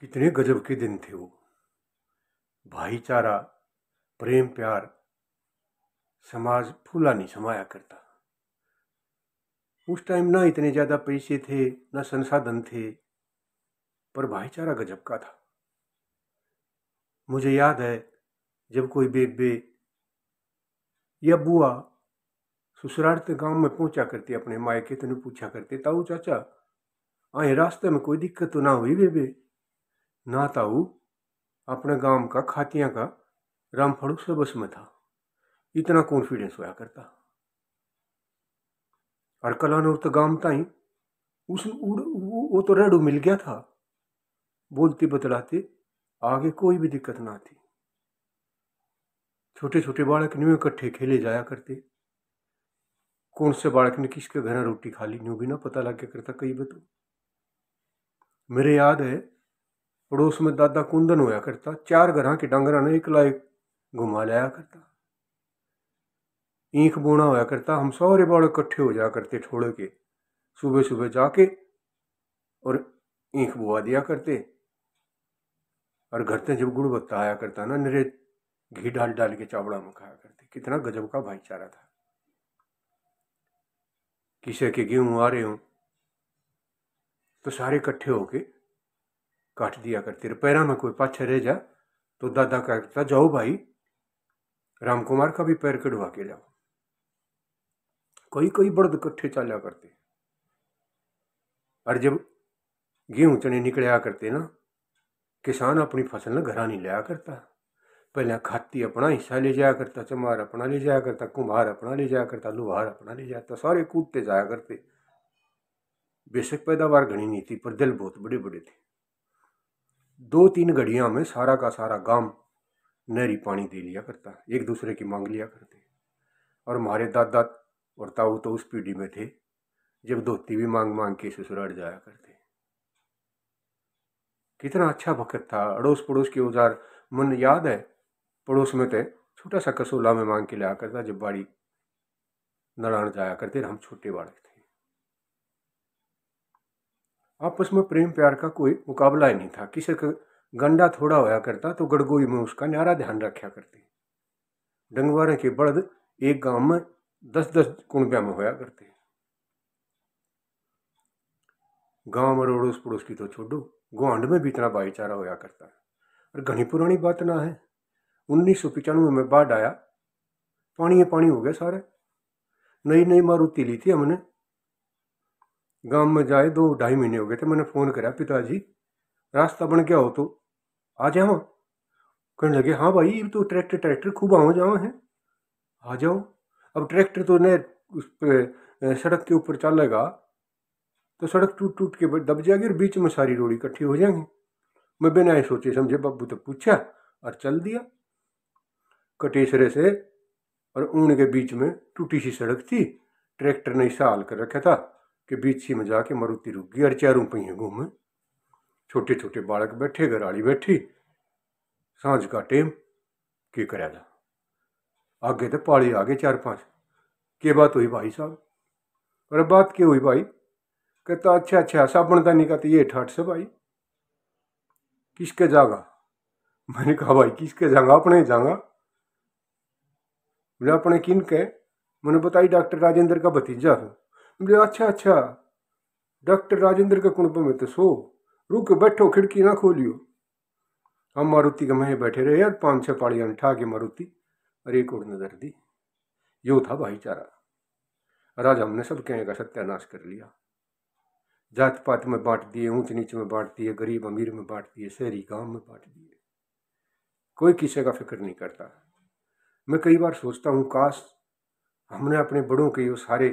कितने गजब के दिन थे वो भाईचारा प्रेम प्यार समाज फूला नहीं समाया करता उस टाइम ना इतने ज़्यादा पैसे थे ना संसाधन थे पर भाईचारा गजब का था मुझे याद है जब कोई बेबे या बुआ ससुराल के गांव में पहुंचा करती अपने मायके तो पूछा करते ताऊ चाचा आए रास्ते में कोई दिक्कत तो ना हुई बेबे नाताऊ अपने गांव का खातिया का रामफड़ू से बस में था इतना कॉन्फिडेंस होया करता और कलानूर तो गांव ताई उस वो तो रेडू मिल गया था बोलती बतलाती आगे कोई भी दिक्कत ना थी छोटे छोटे बालक न्यू इकट्ठे खेले जाया करते कौन से बालक ने किसके घर रोटी खा ली न्यू भी ना पता लग गया करता कई बतू तो। मेरे याद है पड़ोस में दादा कुंदन होया करता चार घर के डांगर ने एक एक घुमा लाया करता ईख बोना होया करता हम सारे बाल इकट्ठे हो जाया करते छोड़ के सुबह सुबह जाके और ईख बोआ दिया करते और घर से जब गुड़बत्ता आया करता ना निरे घी डाल डाल के चावड़ा में खाया करते कितना गजब का भाईचारा था किसे के गेहूं आ रहे हो तो सारे इकट्ठे होके काट दिया करती पैरा में कोई पाछे रह जा तो दादा कहता जाओ भाई राम कुमार का भी पैर कटवा के लाओ कई कई बड़द कट्ठे चाला करते और जब गेहूं चने निकलिया करते ना किसान अपनी फसल ना घरा नहीं लिया करता पहले खाती अपना हिस्सा ले जाया करता चमार अपना ले जाया करता कुम्हार अपना ले जाया करता लुहार अपना ले जाता सारे कूदते जाया करते बेसक पैदावार घनी नहीं थी पर दिल बहुत बड़े बड़े थे दो तीन घड़ियाँ में सारा का सारा गांव नहरी पानी दे लिया करता एक दूसरे की मांग लिया करते और हमारे दादा और ताऊ तो उस पीढ़ी में थे जब धोती भी मांग मांग के ससुराल जाया करते कितना अच्छा वक्त था अड़ोस पड़ोस के औजार मन याद है पड़ोस में थे तो छोटा सा कसोला में मांग के लिया करता जब बाड़ी नड़ान जाया करते हम छोटे बाड़े थे आपस में प्रेम प्यार का कोई मुकाबला ही नहीं था किसी का गंडा थोड़ा होया करता तो गड़गोई में उसका न्यारा ध्यान रखा करते डंगवारे के बड़द एक गांव में दस दस कुणब्या में होया करते गांव में रोड़ोस पड़ोस की तो छोड़ो गुआंड में भी इतना भाईचारा होया करता है और घनी पुरानी बात ना है उन्नीस सौ पचानवे में बाढ़ आया पानी पानी हो गया सारे नई नई मारुति ली थी हमने गांव में जाए दो ढाई महीने हो गए थे मैंने फ़ोन करा पिताजी रास्ता बन गया हो तो आ जाओ कहने लगे हाँ भाई तो ट्रैक्टर ट्रैक्टर खूब आओ जाओ हैं आ जाओ अब ट्रैक्टर तो ने उस पर सड़क के ऊपर चलेगा तो सड़क टूट टूट के दब जाएगी और बीच में सारी रोड़ी इकट्ठी हो जाएंगी मैं बिना ही सोचे समझे बाबू तो पूछा और चल दिया कटेसरे से और ऊन के बीच में टूटी सी सड़क थी ट्रैक्टर ने हिस्सा हाल कर रखा था कि ही में जाके मरुति रुक गई और चारों पही घूमे छोटे छोटे बालक बैठे घराली बैठी सांझ का टेम के करेगा आगे तो पाली आ गए चार पांच के बात हुई भाई साहब पर बात क्या हुई भाई कहता अच्छा अच्छा साबुन दानी का तो ये ठाठ से भाई किसके जागा मैंने कहा भाई किसके जागा अपने जागा बोले अपने किन के मैंने बताई डॉक्टर राजेंद्र का भतीजा था बोले अच्छा अच्छा डॉक्टर राजेंद्र के कुंड में तो सो रुक बैठो खिड़की ना खोलियो हम मारुति के महे बैठे रहे यार पाँच छः पाड़ियाँ उठा के मारुति और एक और नजर दी यो था भाईचारा और आज हमने सब कहें का सत्यानाश कर लिया जात पात में बांट दिए ऊंच नीच में बांट दिए गरीब अमीर में बांट दिए शहरी गांव में बांट दिए कोई किसी का फिक्र नहीं करता मैं कई बार सोचता हूँ काश हमने अपने बड़ों के ये सारे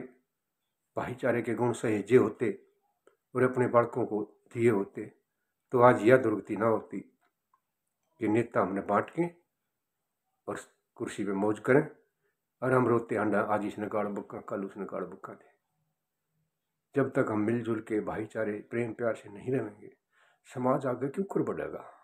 भाईचारे के गुण सहेजे होते और अपने बालकों को दिए होते तो आज यह दुर्गति ना होती कि नेता हमने बांट के और कुर्सी पे मौज करें और हम रोते हंडा आज इसने गाड़ बुक्का कल उसने गाड़ बुक्का दे जब तक हम मिलजुल के भाईचारे प्रेम प्यार से नहीं रहेंगे समाज आगे क्यों बढ़ेगा